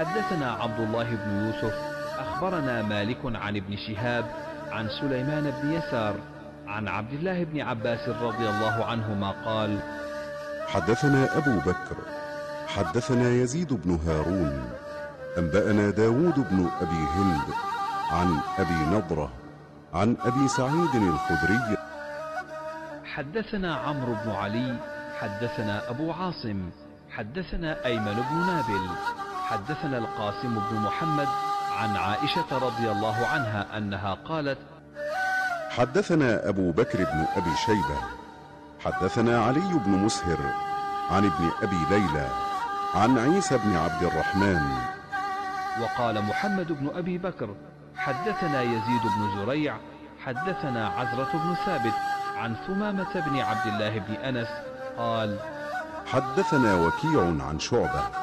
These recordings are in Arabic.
حدثنا عبد الله بن يوسف أخبرنا مالك عن ابن شهاب عن سليمان بن يسار عن عبد الله بن عباس رضي الله عنهما قال حدثنا أبو بكر حدثنا يزيد بن هارون أنبأنا داود بن أبي هند عن أبي نضرة عن أبي سعيد الخدري حدثنا عمرو بن علي حدثنا أبو عاصم حدثنا أيمن بن نابل حدثنا القاسم بن محمد عن عائشة رضي الله عنها أنها قالت حدثنا أبو بكر بن أبي شيبة حدثنا علي بن مسهر عن ابن أبي ليلى عن عيسى بن عبد الرحمن وقال محمد بن أبي بكر حدثنا يزيد بن زريع حدثنا عزرة بن ثابت عن ثمامة بن عبد الله بن أنس قال حدثنا وكيع عن شعبة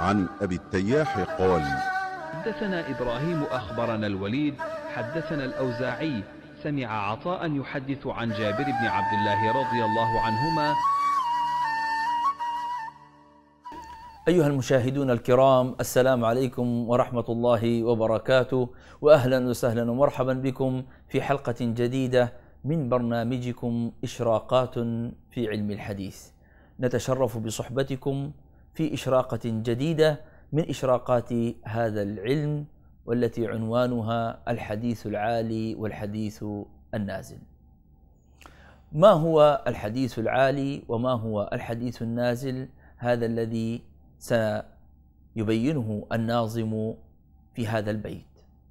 عن أبي التياح قال حدثنا إبراهيم أخبرنا الوليد حدثنا الأوزاعي سمع عطاء يحدث عن جابر بن عبد الله رضي الله عنهما أيها المشاهدون الكرام السلام عليكم ورحمة الله وبركاته وأهلا وسهلا ومرحبا بكم في حلقة جديدة من برنامجكم إشراقات في علم الحديث نتشرف بصحبتكم في إشراقة جديدة من إشراقات هذا العلم والتي عنوانها الحديث العالي والحديث النازل. ما هو الحديث العالي وما هو الحديث النازل؟ هذا الذي سيبينه الناظم في هذا البيت.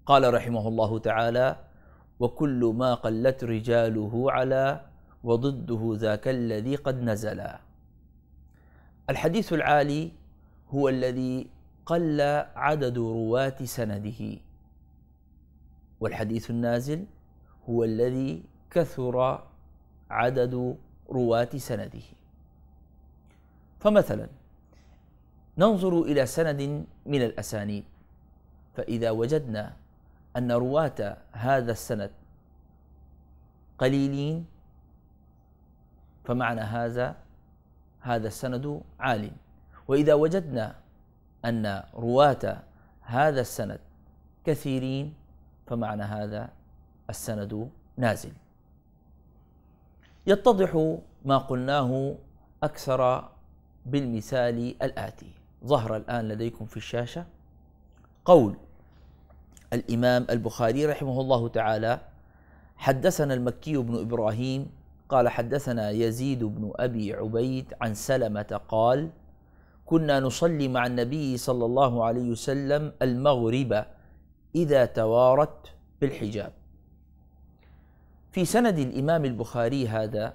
قال رحمه الله تعالى: وكل ما قلت رجاله على وضده ذاك الذي قد نزلا. الحديث العالي هو الذي قل عدد رواة سنده والحديث النازل هو الذي كثر عدد رواة سنده فمثلا ننظر إلى سند من الأسانيد فإذا وجدنا أن رواة هذا السند قليلين فمعنى هذا هذا السند عال وإذا وجدنا أن رواة هذا السند كثيرين فمعنى هذا السند نازل يتضح ما قلناه أكثر بالمثال الآتي ظهر الآن لديكم في الشاشة قول الإمام البخاري رحمه الله تعالى حدثنا المكي بن إبراهيم قال حدثنا يزيد بن ابي عبيد عن سلمه قال كنا نصلي مع النبي صلى الله عليه وسلم المغرب اذا توارت بالحجاب في سند الامام البخاري هذا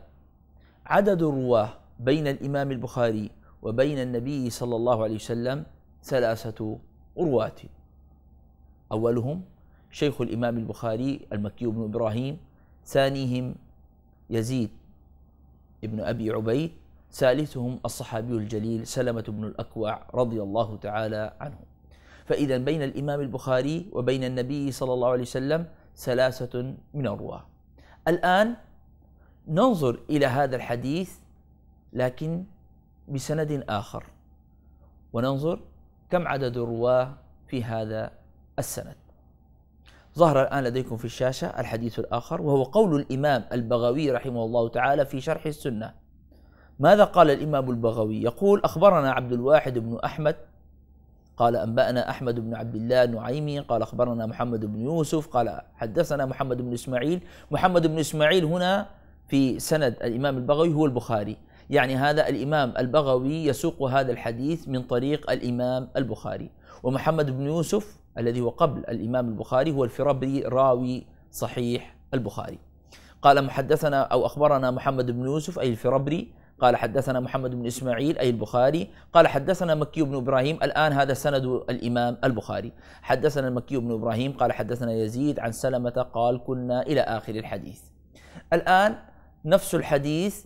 عدد الرواه بين الامام البخاري وبين النبي صلى الله عليه وسلم ثلاثه رواه اولهم شيخ الامام البخاري المكي بن ابراهيم ثانيهم يزيد بن أبي عبيد ثالثهم الصحابي الجليل سلمة بن الأكوع رضي الله تعالى عنه فإذا بين الإمام البخاري وبين النبي صلى الله عليه وسلم ثلاثة من الرواة الآن ننظر إلى هذا الحديث لكن بسند آخر وننظر كم عدد الرواة في هذا السند ظهر الآن لديكم في الشاشة الحديث الآخر وهو قول الإمام البغوي رحمه الله تعالى في شرح السنة ماذا قال الإمام البغوي يقول أخبرنا عبد الواحد بن أحمد قال أنبأنا أحمد بن عبد الله النعيمي قال أخبرنا محمد بن يوسف قال حدثنا محمد بن إسماعيل محمد بن إسماعيل هنا في سند الإمام البغوي هو البخاري يعني هذا الإمام البغوي يسوق هذا الحديث من طريق الإمام البخاري ومحمد بن يوسف الذي هو قبل الإمام البخاري هو الفربري راوي صحيح البخاري قال محدثنا أو أخبرنا محمد بن يوسف أي الفربري قال حدثنا محمد بن إسماعيل أي البخاري قال حدثنا مكي بن إبراهيم الآن هذا سند الإمام البخاري حدثنا مكي بن إبراهيم قال حدثنا يزيد عن سلمة قال كنا إلى آخر الحديث الآن نفس الحديث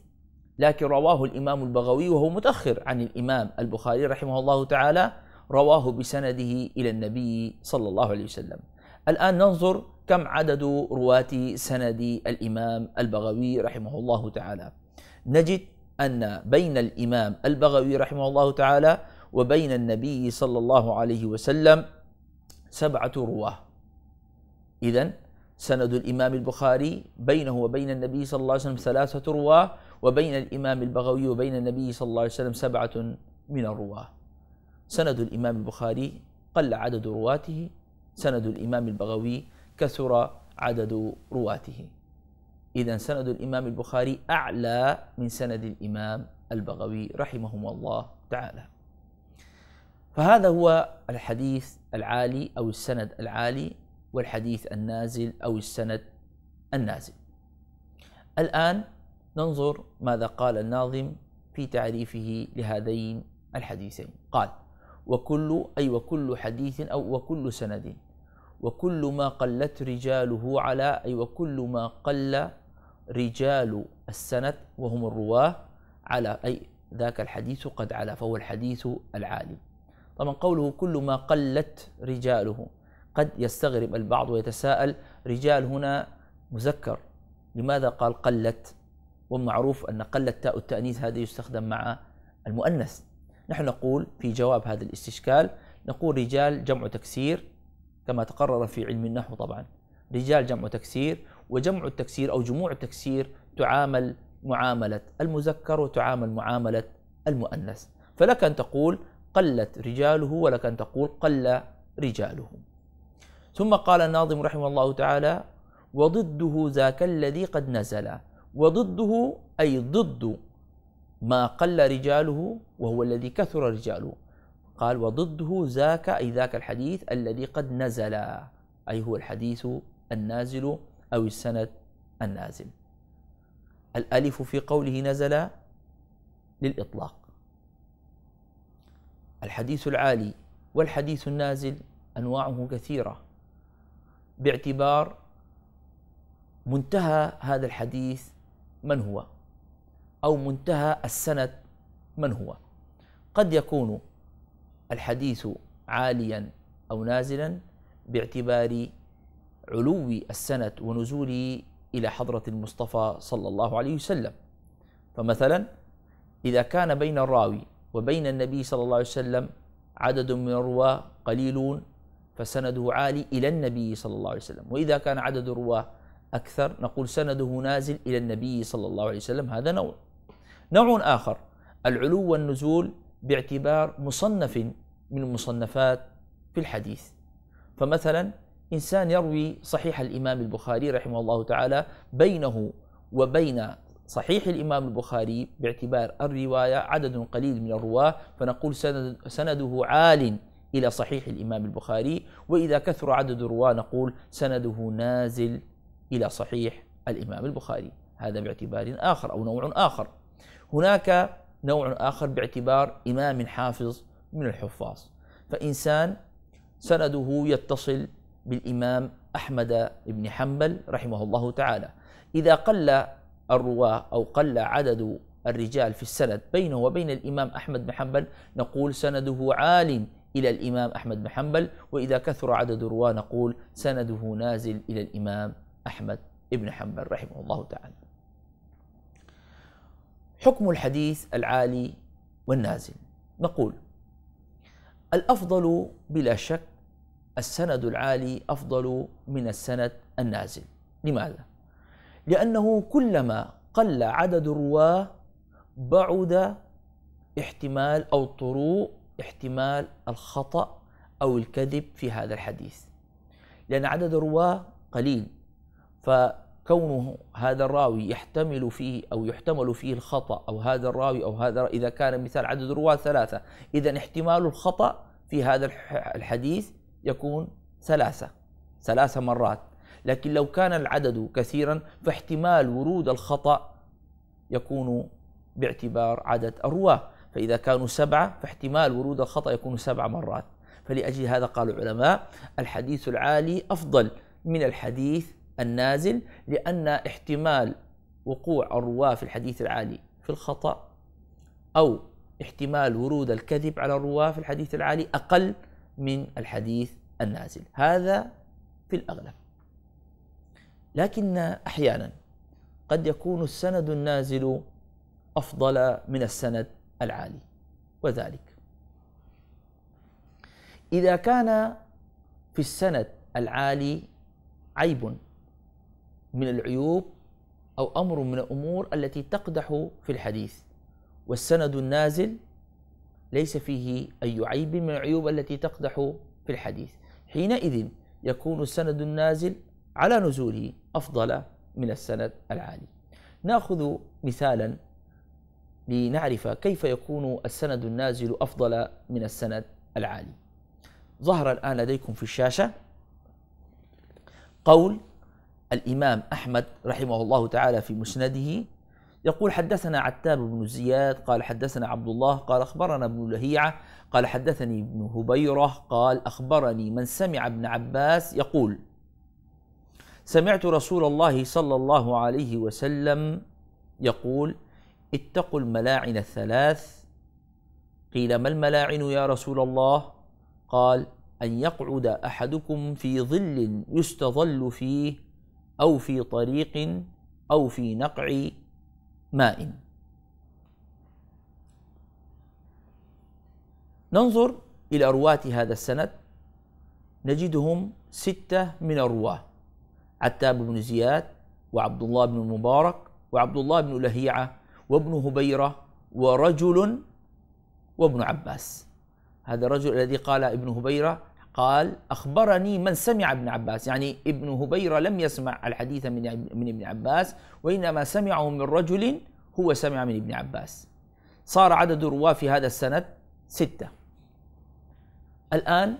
لكن رواه الإمام البغوي وهو متأخر عن الإمام البخاري رحمه الله تعالى رواه بسنده إلى النبي صلى الله عليه وسلم الآن ننظر كم عدد رواة سند الإمام البغوي رحمه الله تعالى نجد أن بين الإمام البغوي رحمه الله تعالى وبين النبي صلى الله عليه وسلم سبعة رواه إذا سند الإمام البخاري بينه وبين النبي صلى الله عليه وسلم ثلاثة رواه وبين الإمام البغوي وبين النبي صلى الله عليه وسلم سبعة من الرواه سند الإمام البخاري قل عدد رواته سند الإمام البغوي كثر عدد رواته إذا سند الإمام البخاري أعلى من سند الإمام البغوي رحمهم الله تعالى فهذا هو الحديث العالي أو السند العالي والحديث النازل أو السند النازل الآن ننظر ماذا قال الناظم في تعريفه لهذين الحديثين قال وكل أي وكل حديث أو وكل سند وكل ما قلت رجاله على أي وكل ما قل رجال السند وهم الرواه على أي ذاك الحديث قد علا فهو الحديث العالي طبعا قوله كل ما قلت رجاله قد يستغرب البعض ويتساءل رجال هنا مذكر لماذا قال قلت والمعروف أن قلت تاء التأنيث هذا يستخدم مع المؤنث نحن نقول في جواب هذا الاستشكال نقول رجال جمع تكسير كما تقرر في علم النحو طبعا رجال جمع تكسير وجمع التكسير أو جموع التكسير تعامل معاملة المذكر وتعامل معاملة المؤنث فلك أن تقول قلت رجاله ولك أن تقول قل رجاله ثم قال الناظم رحمه الله تعالى وضده ذاك الذي قد نزل وضده أي ضد ما قل رجاله وهو الذي كثر رجاله قال وضده ذاك أي ذاك الحديث الذي قد نزل أي هو الحديث النازل أو السند النازل الألف في قوله نزل للإطلاق الحديث العالي والحديث النازل أنواعه كثيرة باعتبار منتهى هذا الحديث من هو أو منتهى السند من هو قد يكون الحديث عاليا أو نازلا باعتبار علو السند ونزوله إلى حضرة المصطفى صلى الله عليه وسلم فمثلا إذا كان بين الراوي وبين النبي صلى الله عليه وسلم عدد من الرواة قليلون فسنده عالي إلى النبي صلى الله عليه وسلم وإذا كان عدد الرواة أكثر نقول سنده نازل إلى النبي صلى الله عليه وسلم هذا نوع نوع آخر العلو والنزول باعتبار مصنف من المصنفات في الحديث فمثلا إنسان يروي صحيح الإمام البخاري رحمه الله تعالى بينه وبين صحيح الإمام البخاري باعتبار الرواية عدد قليل من الرواة فنقول سنده عال إلى صحيح الإمام البخاري وإذا كثر عدد الرواة نقول سنده نازل إلى صحيح الإمام البخاري هذا باعتبار آخر أو نوع آخر هناك نوع آخر باعتبار إمام حافظ من الحفاظ فإنسان سنده يتصل بالإمام أحمد بن حنبل رحمه الله تعالى إذا قل الرواة أو قل عدد الرجال في السند بينه وبين الإمام أحمد بن حنبل نقول سنده عال إلى الإمام أحمد بن حنبل وإذا كثر عدد الرواة نقول سنده نازل إلى الإمام أحمد بن حنبل رحمه الله تعالى حكم الحديث العالي والنازل نقول الافضل بلا شك السند العالي افضل من السند النازل لماذا لانه كلما قل عدد الرواه بعد احتمال او طروء احتمال الخطا او الكذب في هذا الحديث لان عدد الرواه قليل ف كونه هذا الراوي يحتمل فيه أو يحتمل فيه الخطأ أو هذا الراوي أو هذا إذا كان مثال عدد الرواة ثلاثة إذا احتمال الخطأ في هذا الحديث يكون ثلاثة ثلاث مرات لكن لو كان العدد كثيرا فاحتمال ورود الخطأ يكون باعتبار عدد الرواة فإذا كانوا سبعة فاحتمال ورود الخطأ يكون سبع مرات فلأجل هذا قال العلماء الحديث العالي أفضل من الحديث النازل لأن احتمال وقوع الرواة في الحديث العالي في الخطأ أو احتمال ورود الكذب على الرواة في الحديث العالي أقل من الحديث النازل هذا في الأغلب لكن أحيانا قد يكون السند النازل أفضل من السند العالي وذلك إذا كان في السند العالي عيب من العيوب أو أمر من الأمور التي تقدح في الحديث والسند النازل ليس فيه أي عيب من العيوب التي تقدح في الحديث حينئذ يكون السند النازل على نزوله أفضل من السند العالي ناخذ مثالا لنعرف كيف يكون السند النازل أفضل من السند العالي ظهر الآن لديكم في الشاشة قول الإمام أحمد رحمه الله تعالى في مسنده يقول حدثنا عتاب بن زياد قال حدثنا عبد الله قال أخبرنا ابن لهيعة قال حدثني ابن هبيرة قال أخبرني من سمع ابن عباس يقول سمعت رسول الله صلى الله عليه وسلم يقول اتقوا الملاعن الثلاث قيل ما الملاعن يا رسول الله قال أن يقعد أحدكم في ظل يستظل فيه أو في طريق أو في نقع ماء ننظر إلى رواة هذا السند نجدهم ستة من الرواة عتاب بن زياد وعبد الله بن المبارك وعبد الله بن لهيعة وابن هبيرة ورجل وابن عباس هذا الرجل الذي قال ابن هبيرة قال أخبرني من سمع ابن عباس يعني ابن هبيرة لم يسمع الحديث من من ابن عباس وإنما سمعه من رجل هو سمع من ابن عباس صار عدد الرواة في هذا السند ستة الآن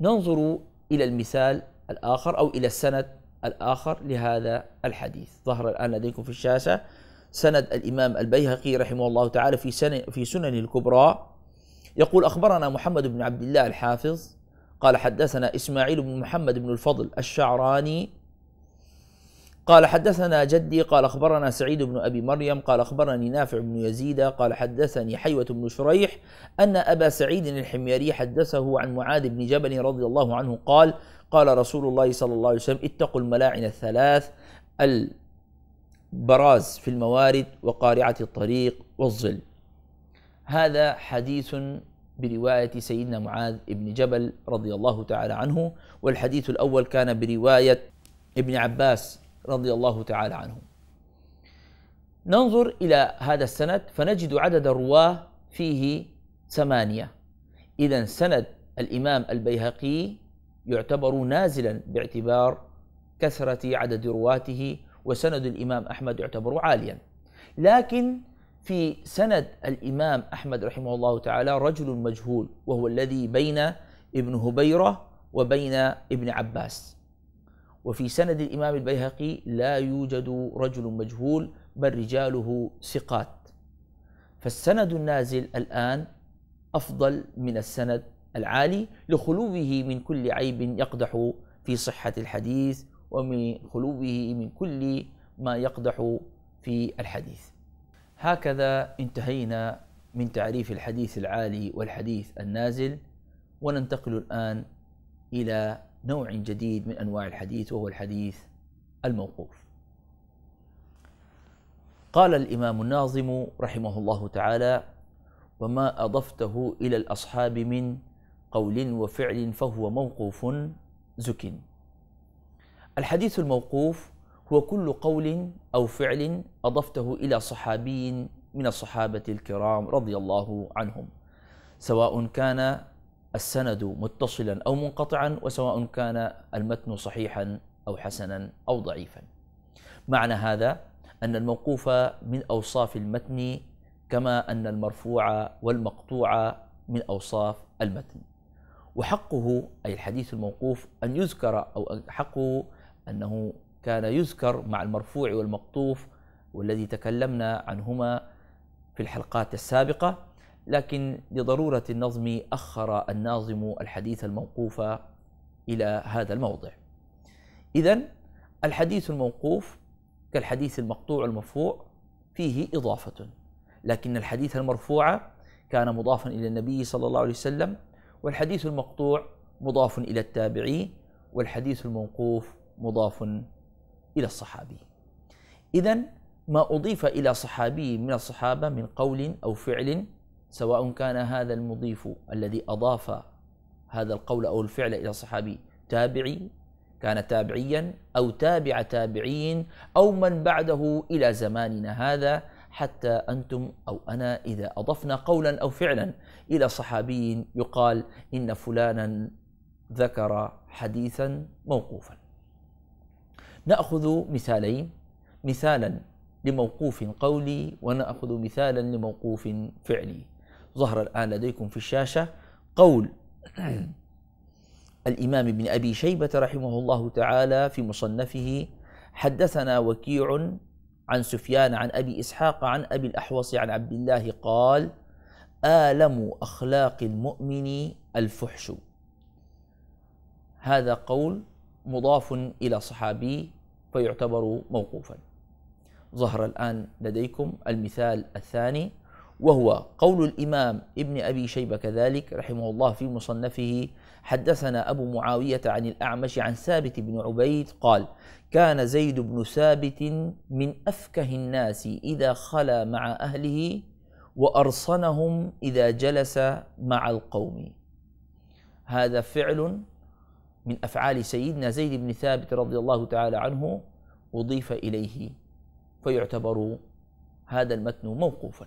ننظر إلى المثال الآخر أو إلى السند الآخر لهذا الحديث ظهر الآن لديكم في الشاشة سند الإمام البيهقي رحمه الله تعالى في في سنن الكبرى يقول أخبرنا محمد بن عبد الله الحافظ قال حدثنا إسماعيل بن محمد بن الفضل الشعراني قال حدثنا جدي قال أخبرنا سعيد بن أبي مريم قال أخبرني نافع بن يزيد قال حدثني حيوة بن شريح أن أبا سعيد الحميري حدثه عن معاذ بن جبل رضي الله عنه قال قال رسول الله صلى الله عليه وسلم اتقوا الملاعن الثلاث البراز في الموارد وقارعة الطريق والظل هذا حديث برواية سيدنا معاذ بن جبل رضي الله تعالى عنه والحديث الأول كان برواية ابن عباس رضي الله تعالى عنه ننظر إلى هذا السند فنجد عدد الرواه فيه ثمانية إذا سند الإمام البيهقي يعتبر نازلا باعتبار كثرة عدد رواته وسند الإمام أحمد يعتبر عاليا لكن في سند الإمام أحمد رحمه الله تعالى رجل مجهول وهو الذي بين ابن هبيرة وبين ابن عباس وفي سند الإمام البيهقي لا يوجد رجل مجهول بل رجاله ثقات فالسند النازل الآن أفضل من السند العالي لخلوه من كل عيب يقدح في صحة الحديث ومن خلوه من كل ما يقدح في الحديث هكذا انتهينا من تعريف الحديث العالي والحديث النازل وننتقل الآن إلى نوع جديد من أنواع الحديث وهو الحديث الموقوف. قال الإمام الناظم رحمه الله تعالى: وما أضفته إلى الأصحاب من قول وفعل فهو موقوف زكن الحديث الموقوف هو كل قول أو فعل أضفته إلى صحابي من الصحابة الكرام رضي الله عنهم سواء كان السند متصلا أو منقطعا وسواء كان المتن صحيحا أو حسنا أو ضعيفا معنى هذا أن الموقوف من أوصاف المتن كما أن المرفوع والمقطوع من أوصاف المتن وحقه أي الحديث الموقوف أن يذكر أو حقه أنه كان يذكر مع المرفوع والمقطوف والذي تكلمنا عنهما في الحلقات السابقة لكن لضرورة النظم أخر الناظم الحديث الموقوف إلى هذا الموضع إذا الحديث الموقوف كالحديث المقطوع المرفوع فيه إضافة لكن الحديث المرفوع كان مضافا إلى النبي صلى الله عليه وسلم والحديث المقطوع مضاف إلى التابعي والحديث الموقوف مضاف إلى الصحابي إذا ما أضيف إلى صحابي من الصحابة من قول أو فعل سواء كان هذا المضيف الذي أضاف هذا القول أو الفعل إلى الصحابي تابعي كان تابعيا أو تابع تابعين أو من بعده إلى زماننا هذا حتى أنتم أو أنا إذا أضفنا قولا أو فعلا إلى صحابي يقال إن فلانا ذكر حديثا موقوفا ناخذ مثالين مثالا لموقوف قولي وناخذ مثالا لموقوف فعلي ظهر الان لديكم في الشاشه قول الامام ابن ابي شيبه رحمه الله تعالى في مصنفه حدثنا وكيع عن سفيان عن ابي اسحاق عن ابي الاحوص عن عبد الله قال الم اخلاق المؤمن الفحش هذا قول مضاف الى صحابي فيعتبر موقوفا ظهر الآن لديكم المثال الثاني وهو قول الإمام ابن أبي شيبة كذلك رحمه الله في مصنفه حدثنا أبو معاوية عن الأعمش عن ثابت بن عبيد قال كان زيد بن ثابت من أفكه الناس إذا خلا مع أهله وأرصنهم إذا جلس مع القوم هذا فعل من أفعال سيدنا زيد بن ثابت رضي الله تعالى عنه أضيف إليه فيعتبر هذا المتن موقوفا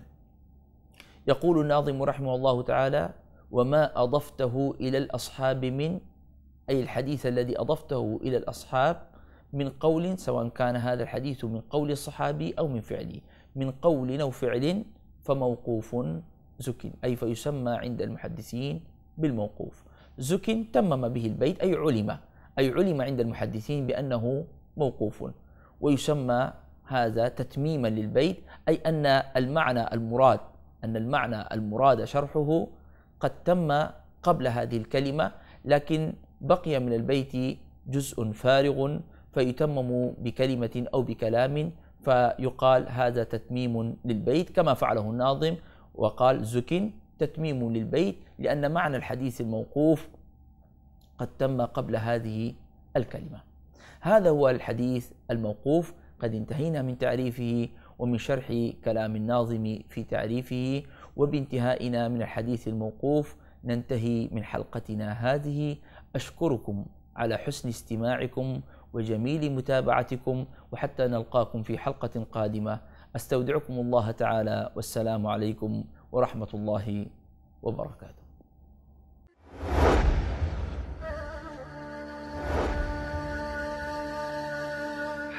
يقول الناظم رحمه الله تعالى وما أضفته إلى الأصحاب من أي الحديث الذي أضفته إلى الأصحاب من قول سواء كان هذا الحديث من قول الصحابي أو من فعله من قول أو فعل فموقوف زكم أي فيسمى عند المحدثين بالموقوف زكن تمم به البيت أي علم أي علم عند المحدثين بأنه موقوف ويسمى هذا تتميما للبيت أي أن المعنى المراد أن المعنى المراد شرحه قد تم قبل هذه الكلمة لكن بقي من البيت جزء فارغ فيتمم بكلمة أو بكلام فيقال هذا تتميم للبيت كما فعله الناظم وقال زكن تتميم للبيت لأن معنى الحديث الموقوف قد تم قبل هذه الكلمة هذا هو الحديث الموقوف قد انتهينا من تعريفه ومن شرح كلام الناظم في تعريفه وبانتهائنا من الحديث الموقوف ننتهي من حلقتنا هذه أشكركم على حسن استماعكم وجميل متابعتكم وحتى نلقاكم في حلقة قادمة استودعكم الله تعالى والسلام عليكم ورحمة الله وبركاته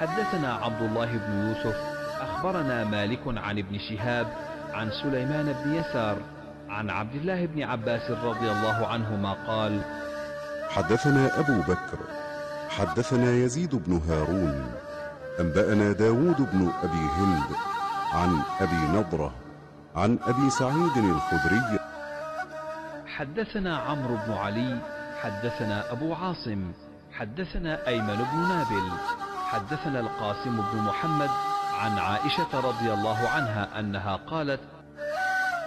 حدثنا عبد الله بن يوسف أخبرنا مالك عن ابن شهاب عن سليمان بن يسار عن عبد الله بن عباس رضي الله عنهما قال حدثنا أبو بكر حدثنا يزيد بن هارون أنبأنا داود بن أبي هند عن أبي نضرة عن أبي سعيد الخدري حدثنا عمرو بن علي حدثنا أبو عاصم حدثنا أيمن بن نابل حدثنا القاسم بن محمد عن عائشة رضي الله عنها أنها قالت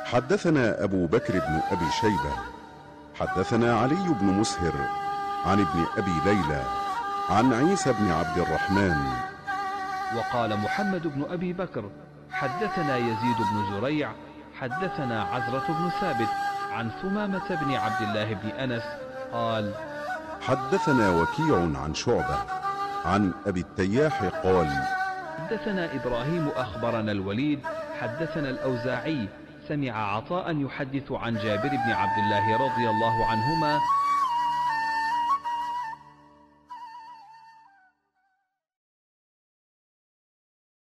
حدثنا أبو بكر بن أبي شيبة حدثنا علي بن مسهر عن ابن أبي ليلى عن عيسى بن عبد الرحمن وقال محمد بن أبي بكر حدثنا يزيد بن زريع حدثنا عزرة بن ثابت عن ثمامة بن عبد الله بن أنس قال حدثنا وكيع عن شعبة عن أبي التياح قال حدثنا إبراهيم أخبرنا الوليد حدثنا الأوزاعي سمع عطاء يحدث عن جابر بن عبد الله رضي الله عنهما